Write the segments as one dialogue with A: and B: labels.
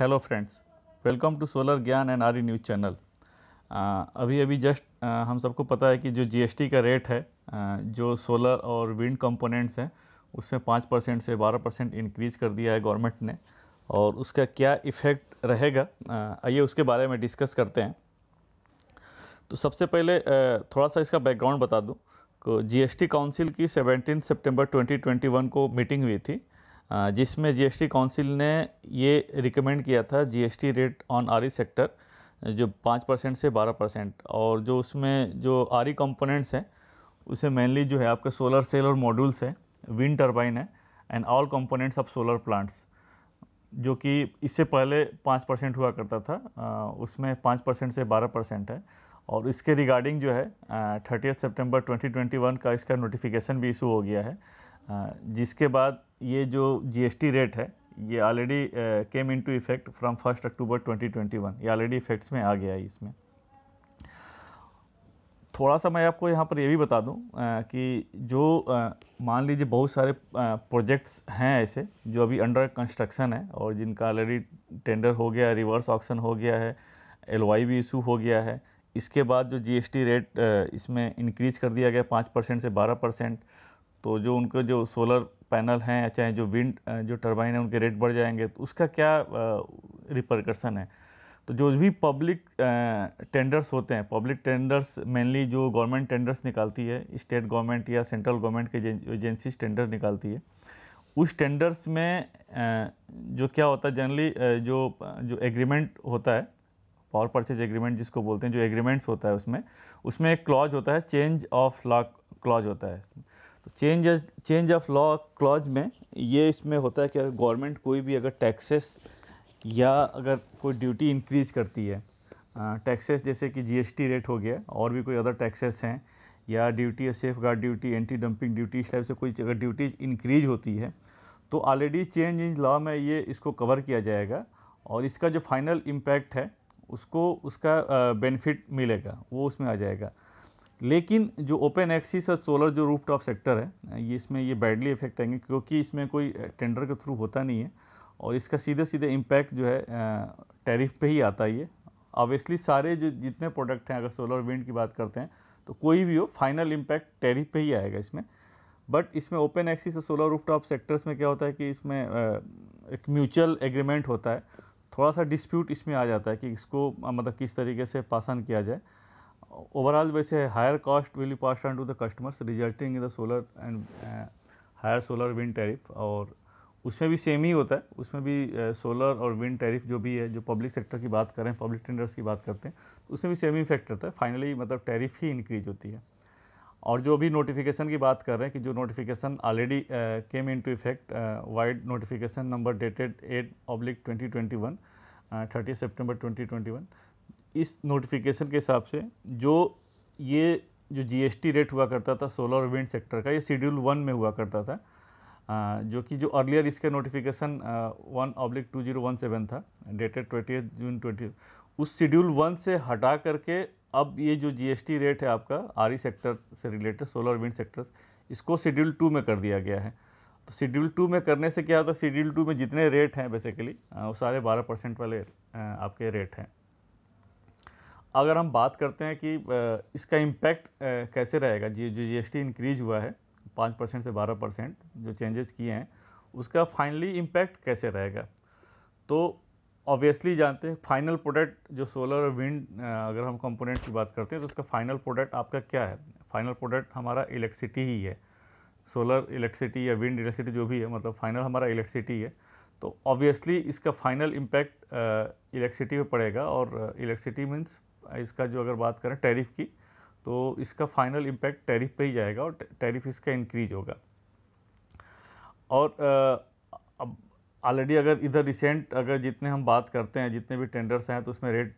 A: hello friends welcome to solar Gyan and आरी news channel अभी अभी जस्ट आ, uh, हम सबको पता है कि जो जीएसटी का रेट है आ, uh, जो सोलर और विंड कंपोनेंट्स हैं उसमें पाँच परसेंट से बारह परसेंट इनक्रीज़ कर दिया है गवर्नमेंट ने और उसका क्या इफ़ेक्ट रहेगा uh, आइए उसके बारे में डिस्कस करते हैं तो सबसे पहले थोड़ा सा इसका बैकग्राउंड बता दूँ जी एस काउंसिल की 17 सेप्टेम्बर ट्वेंटी को मीटिंग हुई थी जिसमें जीएसटी काउंसिल ने ये रिकमेंड किया था GST rate on RE sector जो पाँच परसेंट से बारह परसेंट और जो उसमें जो आरी कंपोनेंट्स e हैं उसे मेनली जो है आपके सोलर सेल और मॉड्यूल्स है विंड टर्बाइन है and all components of solar plants जो कि इससे पहले पाँच परसेंट हुआ करता था उसमें पाँच परसेंट से बारह परसेंट है और इसके रिगार्डिंग जो है थर्टी सितंबर 2021 का इसका नोटिफिकेशन भी इशू हो गया है जिसके बाद ये जो जीएसटी रेट है ये already came into effect from first October 2021 ये ऑलरेडी इफेक्ट्स में आ गया है इसमें थोड़ा सा मैं आपको यहाँ पर ये भी बता दूँ uh, कि जो uh, मान लीजिए बहुत सारे प्रोजेक्ट्स uh, हैं ऐसे जो अभी अंडर कंस्ट्रक्शन है और जिनका ऑलरेडी टेंडर हो गया है रिवर्स ऑक्शन हो गया है एल भी इशू हो गया है इसके बाद जो जीएसटी रेट इसमें इंक्रीज कर दिया गया पाँच परसेंट से बारह परसेंट तो जो उनको जो सोलर पैनल हैं या चाहे जो विंड जो टर्बाइन है उनके रेट बढ़ जाएंगे तो उसका क्या रिपरकर्सन है तो जो भी पब्लिक टेंडर्स होते हैं पब्लिक टेंडर्स मेनली जो गवर्नमेंट टेंडर्स निकालती है स्टेट गवर्नमेंट या सेंट्रल गवर्नमेंट के एजेंसीज टेंडर निकालती है उस टेंडर्स में जो क्या होता है जनरली जो जो एग्रीमेंट होता है पावर परचेज एग्रीमेंट जिसको बोलते हैं जो एग्रीमेंट्स होता है उसमें उसमें एक क्लॉज होता है चेंज ऑफ लॉक क्लॉज होता है change change of law clause में ये इसमें होता है कि अगर गवर्नमेंट कोई भी अगर टैक्सेस या अगर कोई ड्यूटी इंक्रीज़ करती है टैक्सेस जैसे कि जीएसटी रेट हो गया और भी कोई अदर टैक्सेस हैं या ड्यूटी या safeguard duty anti dumping duty इस टाइप से कोई अगर ड्यूटीज इंक्रीज होती है तो ऑलरेडी चेंज इन लॉ में ये इसको कवर किया जाएगा और इसका जो फाइनल इम्पैक्ट है उसको उसका बेनिफिट मिलेगा वो उसमें आ जाएगा लेकिन जो ओपन एक्सिस और सोलर जो रूफ टॉप सेक्टर है ये इसमें ये बैडली इफेक्ट आएंगे क्योंकि इसमें कोई टेंडर के थ्रू होता नहीं है और इसका सीधे सीधे इम्पैक्ट जो है टैरिफ पे ही आता है ये ऑब्वियसली सारे जो जितने प्रोडक्ट हैं अगर सोलर विंड की बात करते हैं तो कोई भी हो फाइनल इम्पैक्ट टैरिफ पर ही आएगा इसमें बट इसमें ओपन एक्सिस और सोलर रूफ टॉप सेक्टर्स में क्या होता है कि इसमें एक म्यूचुअल एग्रीमेंट होता है थोड़ा सा डिस्प्यूट इसमें आ जाता है कि इसको मतलब किस तरीके से पास किया जाए overall वैसे say higher cost will be passed on to the customers resulting in the solar and uh, higher solar wind tariff और उसमें भी सेम ही होता है उसमें भी सोलर uh, और विंड टैरिफ जो भी है जो पब्लिक सेक्टर की बात करें पब्लिक टेंडर्स की बात करते हैं तो उसमें भी सेम ही इफेक्ट रहता है फाइनली मतलब टैरिफ ही इंक्रीज होती है और जो भी नोटिफिकेशन की बात कर रहे हैं कि जो notification already came into effect vide notification number dated eight oblique twenty twenty one thirty September twenty twenty one इस नोटिफिकेशन के हिसाब से जो ये जो जीएसटी रेट हुआ करता था सोलर और विंड सेक्टर का ये शेड्यूल वन में हुआ करता था आ, जो कि जो अर्लियर इसका notification one oblique two zero one seven था डेटेड ट्वेंटी जून ट्वेंटी उस शेड्यूल वन से हटा करके अब ये जो जीएसटी रेट है आपका आर सेक्टर e से रिलेटेड सोलर विंड सेक्टर इसको शेड्यूल टू में कर दिया गया है तो शेड्यूल टू में करने से क्या होता है शेड्यूल टू में जितने रेट हैं बेसिकली वो सारे बारह परसेंट वाले आपके रेट हैं अगर हम बात करते हैं कि इसका इम्पैक्ट कैसे रहेगा जी जो जी इंक्रीज हुआ है पाँच परसेंट से बारह परसेंट जो चेंजेस किए हैं उसका फाइनली इम्पैक्ट कैसे रहेगा तो ऑब्वियसली जानते हैं फाइनल प्रोडक्ट जो सोलर और विंड अगर हम कंपोनेंट की बात करते हैं तो उसका फाइनल प्रोडक्ट आपका क्या है फाइनल प्रोडक्ट हमारा इलेक्ट्रिसिटी ही है सोलर इलेक्ट्रिसिटी या विंड इलेक्ट्रिसिटी जो भी है मतलब फाइनल हमारा इलेक्ट्रिसिटी है तो ऑब्वियसली इसका फाइनल इम्पैक्ट इलेक्ट्रिसिटी पर पड़ेगा और इलेक्ट्रिसिटी मीन्स इसका जो अगर बात करें टैरिफ की तो इसका फाइनल इम्पैक्ट टैरिफ पे ही जाएगा और टैरिफ इसका इंक्रीज होगा और अब ऑलरेडी अगर इधर रिसेंट अगर जितने हम बात करते हैं जितने भी टेंडर्स हैं तो उसमें रेट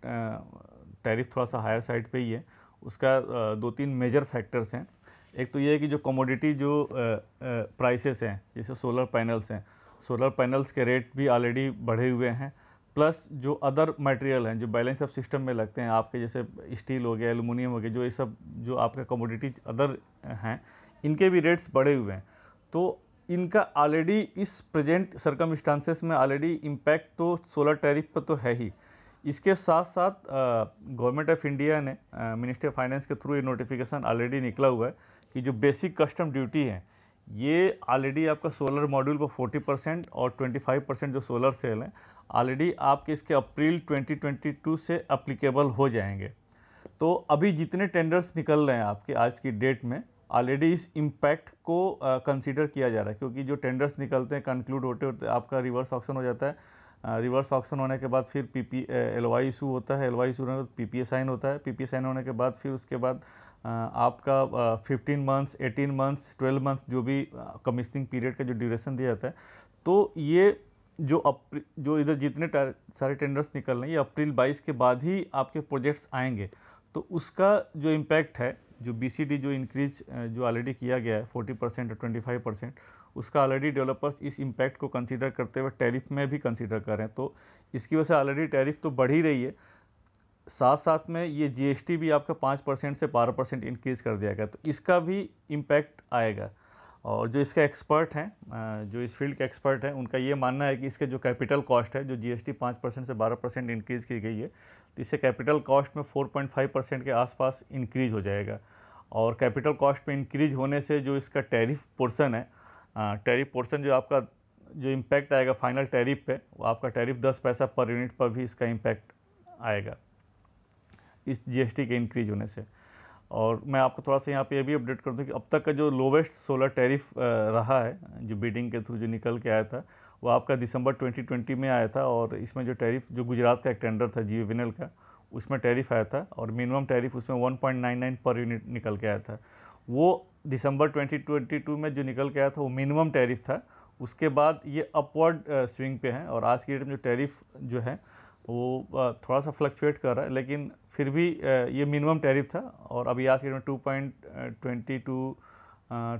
A: टैरिफ थोड़ा सा हायर साइड पे ही है उसका दो तीन मेजर फैक्टर्स हैं एक तो ये है कि जो कमोडिटी जो प्राइसेस हैं जैसे सोलर पैनल्स हैं सोलर पैनल्स के रेट भी ऑलरेडी बढ़े हुए हैं प्लस जो अदर मटेरियल हैं जो बैलेंस ऑफ सिस्टम में लगते हैं आपके जैसे स्टील हो गया एलुमिनियम हो गया जो ये सब जो आपका कमोडिटी अदर हैं इनके भी रेट्स बढ़े हुए हैं तो इनका ऑलरेडी इस प्रेजेंट सरकम में ऑलरेडी इम्पैक्ट तो सोलर टैरिफ पर तो है ही इसके साथ साथ गवर्नमेंट ऑफ इंडिया ने मिनिस्ट्री ऑफ फाइनेंस के थ्रू ये नोटिफिकेशन ऑलरेडी निकला हुआ है कि जो बेसिक कस्टम ड्यूटी है ये ऑलरेडी आपका सोलर मॉड्यूल पर 40 परसेंट और 25 परसेंट जो सोलर सेल हैं ऑलरेडी आपके इसके अप्रैल 2022 से अप्लीकेबल हो जाएंगे तो अभी जितने टेंडर्स निकल रहे हैं आपके आज की डेट में ऑलरेडी इस इम्पैक्ट को कंसीडर किया जा रहा है क्योंकि जो टेंडर्स निकलते हैं कंक्लूड होते होते आपका रिवर्स ऑप्शन हो जाता है रिवर्स ऑप्शन होने के बाद फिर P P L Y issue होता है एल वाई इशू होने के बाद पी पी साइन होता है पी पी साइन होने के बाद फिर उसके बाद आपका fifteen months eighteen months twelve months जो भी कमिश्निंग पीरियड का जो ड्यूरेशन दिया जाता है तो ये जो अप्रिल जो इधर जितने सारे टेंडर्स निकल रहे हैं ये अप्रैल 22 के बाद ही आपके प्रोजेक्ट्स आएंगे तो उसका जो इम्पैक्ट है जो बी जो इंक्रीज जो ऑलरेडी किया गया है फोर्टी परसेंट और ट्वेंटी फाइव परसेंट उसका ऑलरेडी डेवलपर्स इस इम्पैक्ट को कंसीडर करते हुए टैरिफ में भी कंसीडर कर रहे हैं तो इसकी वजह से ऑलरेडी टैरिफ तो बढ़ ही रही है साथ साथ में ये जीएसटी भी आपका पाँच परसेंट से बारह परसेंट इनक्रीज़ कर दिया गया तो इसका भी इम्पैक्ट आएगा और जो इसके एक्सपर्ट हैं जो इस फील्ड के एक्सपर्ट हैं उनका ये मानना है कि इसके जो कैपिटल कॉस्ट है जो जीएसटी पाँच परसेंट से बारह परसेंट इनक्रीज़ की गई है तो इससे कैपिटल कॉस्ट में फोर पॉइंट फाइव परसेंट के आसपास इंक्रीज़ हो जाएगा और कैपिटल कॉस्ट में इंक्रीज होने से जो इसका टैरिफ पोर्सन है टैरिफ पोर्सन जो आपका जो इम्पैक्ट आएगा फाइनल टैरिफ पे वो आपका टैरिफ दस पैसा पर यूनिट पर भी इसका इम्पैक्ट आएगा इस जीएसटी के इंक्रीज होने से और मैं आपको थोड़ा सा यहाँ पे ये भी अपडेट कर दूँ कि अब तक का जो लोवेस्ट सोलर टैरिफ रहा है जो बीडिंग के थ्रू जो निकल के आया था वो आपका दिसंबर 2020 में आया था और इसमें जो टैरिफ जो गुजरात का एक टेंडर था जी का उसमें टैरिफ आया था और मिनिमम टैरिफ उसमें 1.99 पर यूनिट निकल के आया था वो दिसंबर 2022 में जो निकल के आया था वो मिनिमम टैरिफ था उसके बाद ये अपवर्ड स्विंग पे हैं और आज की डेट में जो टैरिफ जो है वो थोड़ा सा फ्लक्चुएट कर रहा है लेकिन फिर भी ये मिनिमम टैरिफ था और अभी आज के डेट में two point twenty two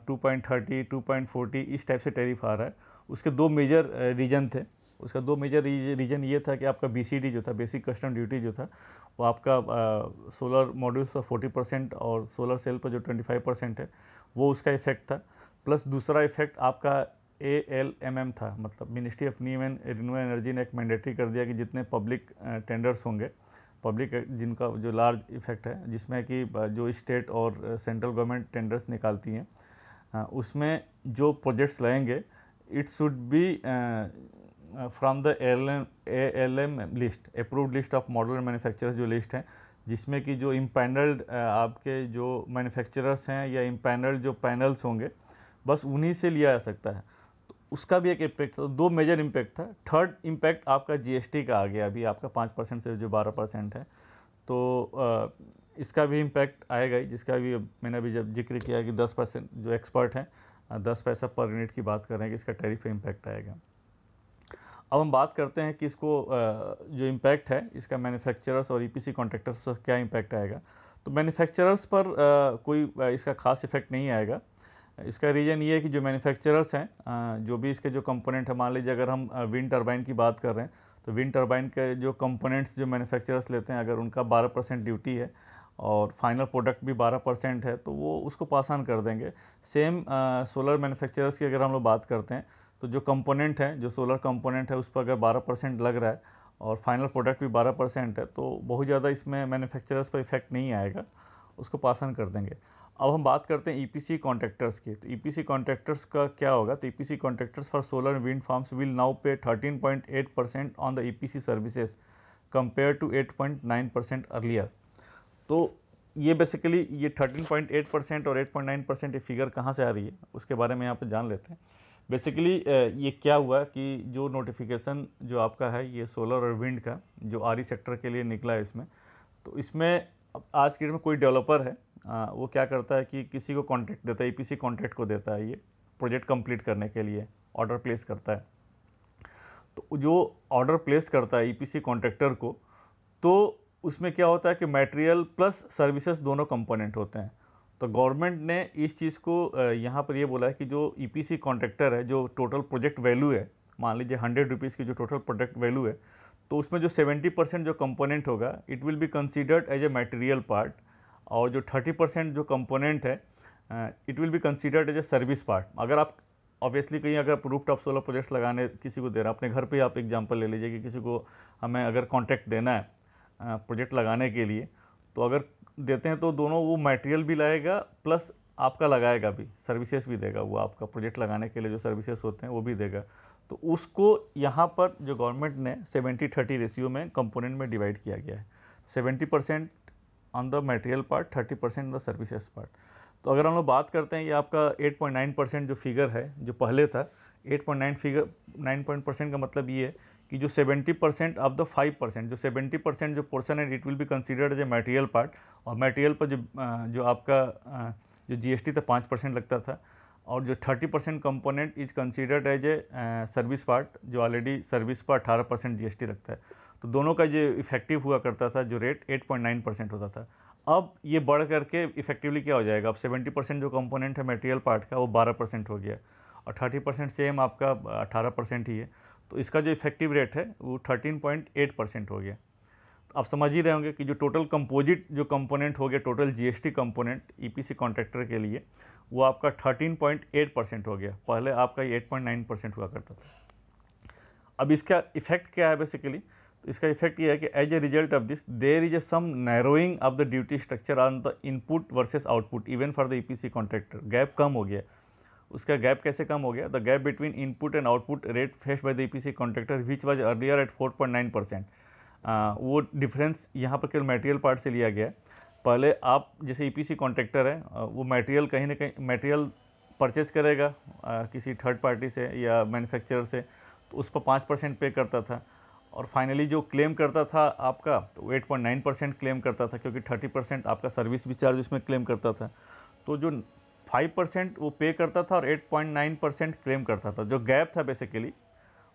A: two point thirty two point forty इस टाइप से टैरिफ आ रहा है उसके दो मेजर रीजन थे उसका दो मेजर रीजन ये था कि आपका बी जो था बेसिक कस्टम ड्यूटी जो था वो आपका सोलर मॉड्यूल्स पर फोर्टी परसेंट और सोलर सेल पर जो फाइव परसेंट है वो उसका इफेक्ट था प्लस दूसरा इफेक्ट आपका ए एल एम एम था मतलब ministry of new and renew energy ने एक मैंडेटरी कर दिया कि जितने पब्लिक टेंडर्स होंगे पब्लिक जिनका जो लार्ज इफेक्ट है जिसमें कि जो स्टेट और सेंट्रल गवर्नमेंट टेंडर्स निकालती हैं उसमें जो प्रोजेक्ट्स लाएंगे it should be from the L M list approved list of model manufacturers जो लिस्ट हैं जिसमें कि जो इम्पैनल्ड आपके जो मैन्युफैक्चरर्स हैं या इम्पैनल्ड जो पैनल्स होंगे बस उन्हीं से लिया जा सकता है उसका भी एक इम्पैक्ट था दो मेजर इम्पैक्ट था थर्ड इम्पैक्ट आपका जीएसटी का आ गया अभी आपका पाँच परसेंट से जो बारह परसेंट है तो इसका भी इम्पैक्ट आएगा ही जिसका भी मैंने अभी जब जिक्र किया कि दस परसेंट जो एक्सपर्ट हैं दस पैसा पर यूनिट की बात कर रहे हैं कि इसका टैरिफ इम्पैक्ट आएगा अब हम बात करते हैं कि इसको जो इम्पैक्ट है इसका मैन्युफैक्चरर्स और ईपीसी e कॉन्ट्रैक्टर्स पर क्या इम्पैक्ट आएगा तो मैन्युफैक्चरर्स पर कोई इसका खास इफेक्ट नहीं आएगा इसका रीज़न ये है कि जो मैन्युफैक्चरर्स हैं जो भी इसके जो कंपोनेंट है मान लीजिए अगर हम विंड टरबाइन की बात कर रहे हैं तो विंड टरबाइन के जो कंपोनेंट्स जो मैन्युफैक्चरर्स लेते हैं अगर उनका 12 परसेंट ड्यूटी है और फाइनल प्रोडक्ट भी 12 परसेंट है तो वो उसको पास ऑन कर देंगे सेम सोलर मैनुफैक्चरर्स की अगर हम लोग बात करते हैं तो जो कम्पोनेंट है जो सोलर कंपोनेंट है उस पर अगर बारह परसेंट लग रहा है और फाइनल प्रोडक्ट भी बारह परसेंट है तो बहुत ज़्यादा इसमें मैनुफैक्चरर्स पर इफेक्ट नहीं आएगा उसको पास ऑन कर देंगे अब हम बात करते हैं ईपीसी e कॉन्ट्रैक्टर्स की तो ईपीसी e कॉन्ट्रैक्टर्स का क्या होगा तो EPC contractors for solar wind farms will now pay 13.8 percent on the EPC services compare to 8.9 percent earlier तो ये बेसिकली ये 13.8 परसेंट और 8.9 परसेंट ये फिगर कहाँ से आ रही है उसके बारे में यहाँ पर जान लेते हैं बेसिकली ये क्या हुआ कि जो नोटिफिकेशन जो आपका है ये सोलर और विंड का जो आरी सेक्टर e के लिए निकला है इसमें तो इसमें आज की डेट में कोई डेवलपर है आ, वो क्या करता है कि किसी को कॉन्ट्रैक्ट देता है ई e कॉन्ट्रैक्ट को देता है ये प्रोजेक्ट कंप्लीट करने के लिए ऑर्डर प्लेस करता है तो जो ऑर्डर प्लेस करता है ई e कॉन्ट्रैक्टर को तो उसमें क्या होता है कि मटेरियल प्लस सर्विसेज दोनों कंपोनेंट होते हैं तो गवर्नमेंट ने इस चीज़ को यहाँ पर ये बोला है कि जो ईपीसी e कॉन्ट्रैक्टर है जो टोटल प्रोजेक्ट वैल्यू है मान लीजिए हंड्रेड रुपीज़ की जो टोटल प्रोजेक्ट वैल्यू है तो उसमें जो सेवेंटी परसेंट जो कंपोनेंट होगा it will be considered as a material part और जो 30 परसेंट जो कंपोनेंट है it will be considered as a service part अगर आप ऑब्वियसली कहीं अगर रूफ टॉप सोलर प्रोजेक्ट्स लगाने किसी को दे रहे हैं अपने घर पे आप एग्जांपल ले लीजिए कि किसी को हमें अगर कॉन्ट्रैक्ट देना है प्रोजेक्ट लगाने के लिए तो अगर देते हैं तो दोनों वो मटेरियल भी लाएगा प्लस आपका लगाएगा भी सर्विसेज भी देगा वो आपका प्रोजेक्ट लगाने के लिए जो सर्विसेज होते हैं वो भी देगा तो उसको यहाँ पर जो गवर्नमेंट ने सेवेंटी थर्टी रेशियो में कंपोनेंट में डिवाइड किया गया है seventy percent on the material part 30 percent on the services part तो अगर हम लोग बात करते हैं ये आपका 8.9 परसेंट जो फिगर है जो पहले था 8.9 फिगर नाइन पॉइंट परसेंट का मतलब ये है कि जो 70 परसेंट ऑफ द 5 परसेंट जो 70 परसेंट जो पोर्सन है it will be considered as a material part और मटेरियल पर जो जो आपका जो टी था पाँच परसेंट लगता था और जो 30 percent component is considered as a service part जो ऑलरेडी सर्विस पर 18 परसेंट जी लगता है तो दोनों का जो इफेक्टिव हुआ करता था जो रेट 8.9 परसेंट होता था अब ये बढ़ करके इफेक्टिवली क्या हो जाएगा अब 70 परसेंट जो कंपोनेंट है मटेरियल पार्ट का वो 12 परसेंट हो गया और 30 परसेंट सेम आपका 18 परसेंट ही है तो इसका जो इफेक्टिव रेट है वो 13.8 परसेंट हो गया तो आप समझ ही रहे होंगे कि जो टोटल कंपोजिट जो कंपोनेंट हो गया total GST component EPC contractor के लिए वो आपका एट परसेंट हो गया पहले आपका नाइन परसेंट हुआ करता था अब इसका इफेक्ट क्या है बेसिकली इसका इफेक्ट ये है कि as a result of this there is a some narrowing of the duty structure on the input versus output even for the EPC contractor gap कम हो गया उसका गैप कैसे कम हो गया the gap between input and output rate faced by the EPC contractor which was earlier at 4.9 percent वो difference यहाँ पर केवल मेटेरियल पार्ट से लिया गया पहले आप जैसे ई कॉन्ट्रैक्टर है वो मेटेरियल कहीं ना कहीं मेटेरियल परचेज करेगा किसी थर्ड पार्टी से या मैन्युफैक्चरर से तो उस पर पाँच परसेंट पे करता था और फाइनली जो क्लेम करता था आपका तो 8.9 परसेंट क्लेम करता था क्योंकि 30 परसेंट आपका सर्विस भी चार्ज उसमें क्लेम करता था तो जो 5 परसेंट वो पे करता था और 8.9 परसेंट क्लेम करता था जो गैप था बेसिकली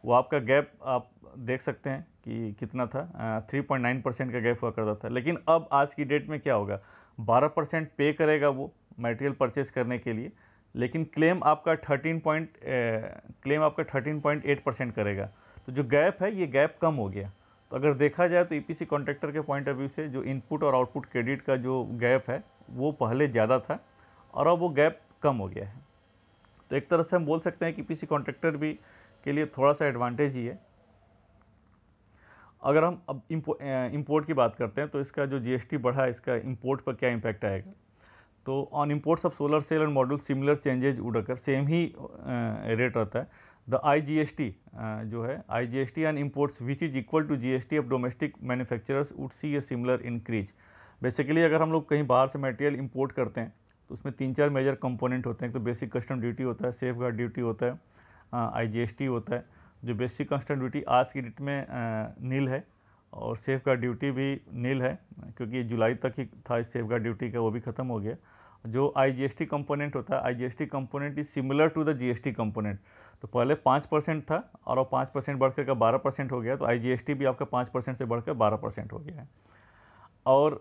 A: वो आपका गैप आप देख सकते हैं कि कितना था थ्री पॉइंट नाइन परसेंट का गैप हुआ करता था लेकिन अब आज की डेट में क्या होगा बारह परसेंट पे करेगा वो मटेरियल परचेज करने के लिए लेकिन क्लेम आपका थर्टीन पॉइंट क्लेम आपका थर्टीन पॉइंट एट परसेंट करेगा तो जो गैप है ये गैप कम हो गया तो अगर देखा जाए तो ईपीसी e कॉन्ट्रैक्टर के पॉइंट ऑफ व्यू से जो इनपुट और आउटपुट क्रेडिट का जो गैप है वो पहले ज़्यादा था और अब वो गैप कम हो गया है तो एक तरह से हम बोल सकते हैं कि पी e कॉन्ट्रैक्टर भी के लिए थोड़ा सा एडवांटेज ही है अगर हम अब इम्पो, इम्पोर्ट की बात करते हैं तो इसका जो जीएसटी बढ़ा इसका इम्पोर्ट पर क्या इम्पैक्ट आएगा तो on imports of solar cell and module similar changes उड़कर सेम ही रेट रहता है the I G S T जो है I G S T and imports which is equal to G S T of domestic manufacturers would see a similar increase basically अगर हम लोग कहीं बाहर से मटेरियल इम्पोर्ट करते हैं तो उसमें तीन चार मेजर कंपोनेंट होते हैं तो बेसिक कस्टम ड्यूटी होता है सेफ गार्ड ड्यूटी होता है आई जी एस टी होता है जो बेसिक कस्टम ड्यूटी आज की डेट में नील uh, है और सेफ गार्ड ड्यूटी भी नील है क्योंकि जुलाई तक ही था इस सेफ गार्ड ड्यूटी का वो भी ख़त्म हो गया जो I G S T component होता है I G S T component is similar to the G S T component तो पहले पाँच परसेंट था और अब पाँच परसेंट बढ़कर का बारह परसेंट हो गया तो आई जी एस टी भी आपका पाँच परसेंट से बढ़कर बारह परसेंट हो गया है और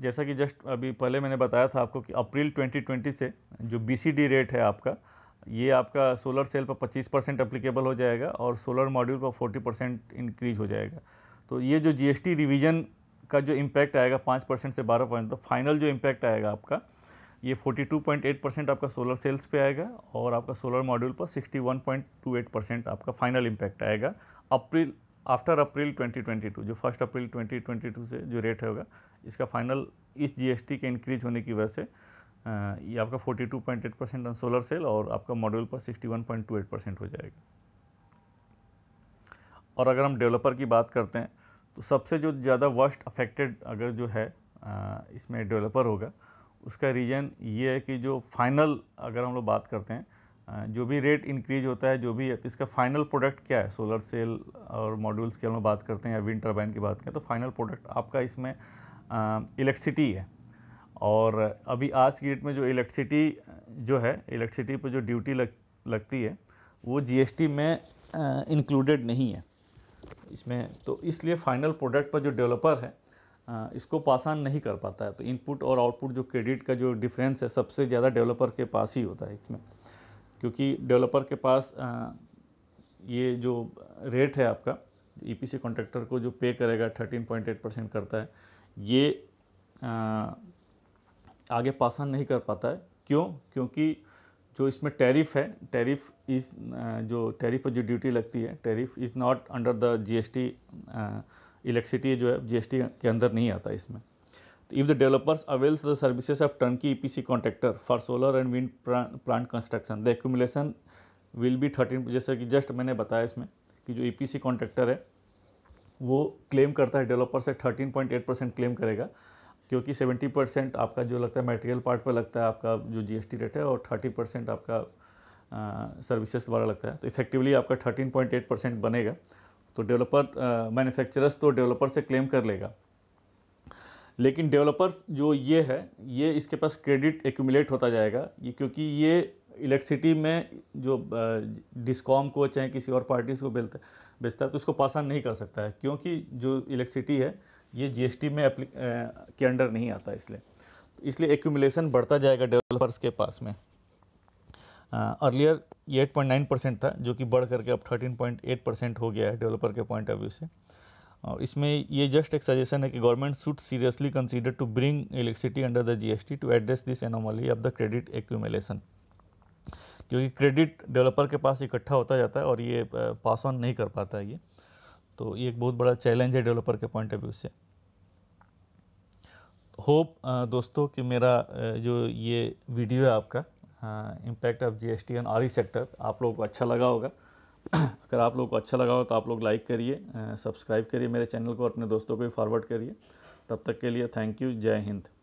A: जैसा कि जस्ट अभी पहले मैंने बताया था आपको कि अप्रैल 2020 से जो बी रेट है आपका ये आपका सोलर सेल पर 25 परसेंट अप्लीकेबल हो जाएगा और सोलर मॉड्यूल पर 40 परसेंट इंक्रीज हो जाएगा तो ये जो टी रिविजन का जो इम्पैक्ट आएगा पाँच परसेंट से बारह परसेंट तो फाइनल जो इम्पैक्ट आएगा आपका ये 42.8 परसेंट आपका सोलर सेल्स पे आएगा और आपका सोलर मॉड्यूल पर 61.28 परसेंट आपका फाइनल इम्पैक्ट आएगा अप्रैल आफ्टर अप्रैल 2022 जो फर्स्ट अप्रैल 2022 से जो रेट होगा इसका फाइनल इस जीएसटी के इंक्रीज होने की वजह से ये आपका 42.8 परसेंट ऑन सोलर सेल और आपका मॉड्यूल पर 61.28 परसेंट हो जाएगा और अगर हम डेवलपर की बात करते हैं तो सबसे जो ज़्यादा वर्स्ट अफेक्टेड अगर जो है इसमें डेवलपर होगा उसका रीज़न ये है कि जो फाइनल अगर हम लोग बात करते हैं जो भी रेट इंक्रीज होता है जो भी है, इसका फाइनल प्रोडक्ट क्या है सोलर सेल और मॉड्यूल्स की हम लोग बात करते हैं या विंड टर्बाइन की बात करें तो फाइनल प्रोडक्ट आपका इसमें इलेक्ट्रिसिटी है और अभी आज की डेट में जो इलेक्ट्रिसिटी जो है इलेक्ट्रिसिटी पर जो ड्यूटी लग लगती है वो जी में इंक्लूडेड नहीं है इसमें तो इसलिए फाइनल प्रोडक्ट पर जो डेवलपर है इसको पास ऑन नहीं कर पाता है तो इनपुट और आउटपुट जो क्रेडिट का जो डिफरेंस है सबसे ज़्यादा डेवलपर के पास ही होता है इसमें क्योंकि डेवलपर के पास ये जो रेट है आपका ई पी कॉन्ट्रैक्टर को जो पे करेगा 13.8 परसेंट करता है ये आगे पास ऑन नहीं कर पाता है क्यों क्योंकि जो इसमें टैरिफ है टैरिफ इज़ जो टैरिफ पर जो ड्यूटी लगती है tariff is not under the GST electricity जो है जीएसटी के अंदर नहीं आता इसमें if the developers avails the services of turnkey C contractor for solar and wind plant construction the accumulation will be thirteen जैसे कि जस्ट मैंने बताया इसमें कि जो सी e कॉन्ट्रेक्टर है वो क्लेम करता है डेवलपर से एट परसेंट क्लेम करेगा क्योंकि सेवेंटी परसेंट आपका जो लगता है मटेरियल पार्ट पर लगता है आपका जो जीएसटी रेट है और थर्टी परसेंट आपका सर्विसेज द्वारा लगता है तो इफेक्टिवली आपका थर्टीन पॉइंट एट परसेंट बनेगा तो डेवलपर मैन्युफैक्चरर्स तो डेवलपर से क्लेम कर लेगा लेकिन डेवलपर्स जो ये है ये इसके पास क्रेडिट एक्यूमुलेट होता जाएगा ये क्योंकि ये इलेक्ट्रिसिटी में जो डिस्कॉम को चाहे किसी और पार्टीज़ को बेलता बेचता है तो उसको पास ऑन नहीं कर सकता है क्योंकि जो इलेक्ट्रिसिटी है ये जीएसटी में के अंडर नहीं आता इसलिए तो इसलिए एक्यूमुलेशन बढ़ता जाएगा डेवलपर्स के पास में अर्लियर ये एट पॉइंट नाइन परसेंट था जो कि बढ़ करके अब थर्टीन पॉइंट एट परसेंट हो गया है डेवलपर के पॉइंट ऑफ व्यू से और इसमें ये जस्ट एक सजेशन है कि government should seriously consider to bring electricity under the GST to address this anomaly of the credit accumulation क्योंकि क्रेडिट डेवलपर के पास इकट्ठा होता जाता है और ये पास ऑन नहीं कर पाता है ये तो ये एक बहुत बड़ा चैलेंज है डेवलपर के पॉइंट ऑफ व्यू से होप दोस्तों कि मेरा जो ये वीडियो है आपका impact of GST and RE sector आप लोगों को अच्छा लगा होगा अगर आप लोगों को अच्छा लगा हो तो आप लोग लाइक करिए सब्सक्राइब करिए मेरे चैनल को अपने दोस्तों को भी फॉरवर्ड करिए तब तक के लिए थैंक यू जय हिंद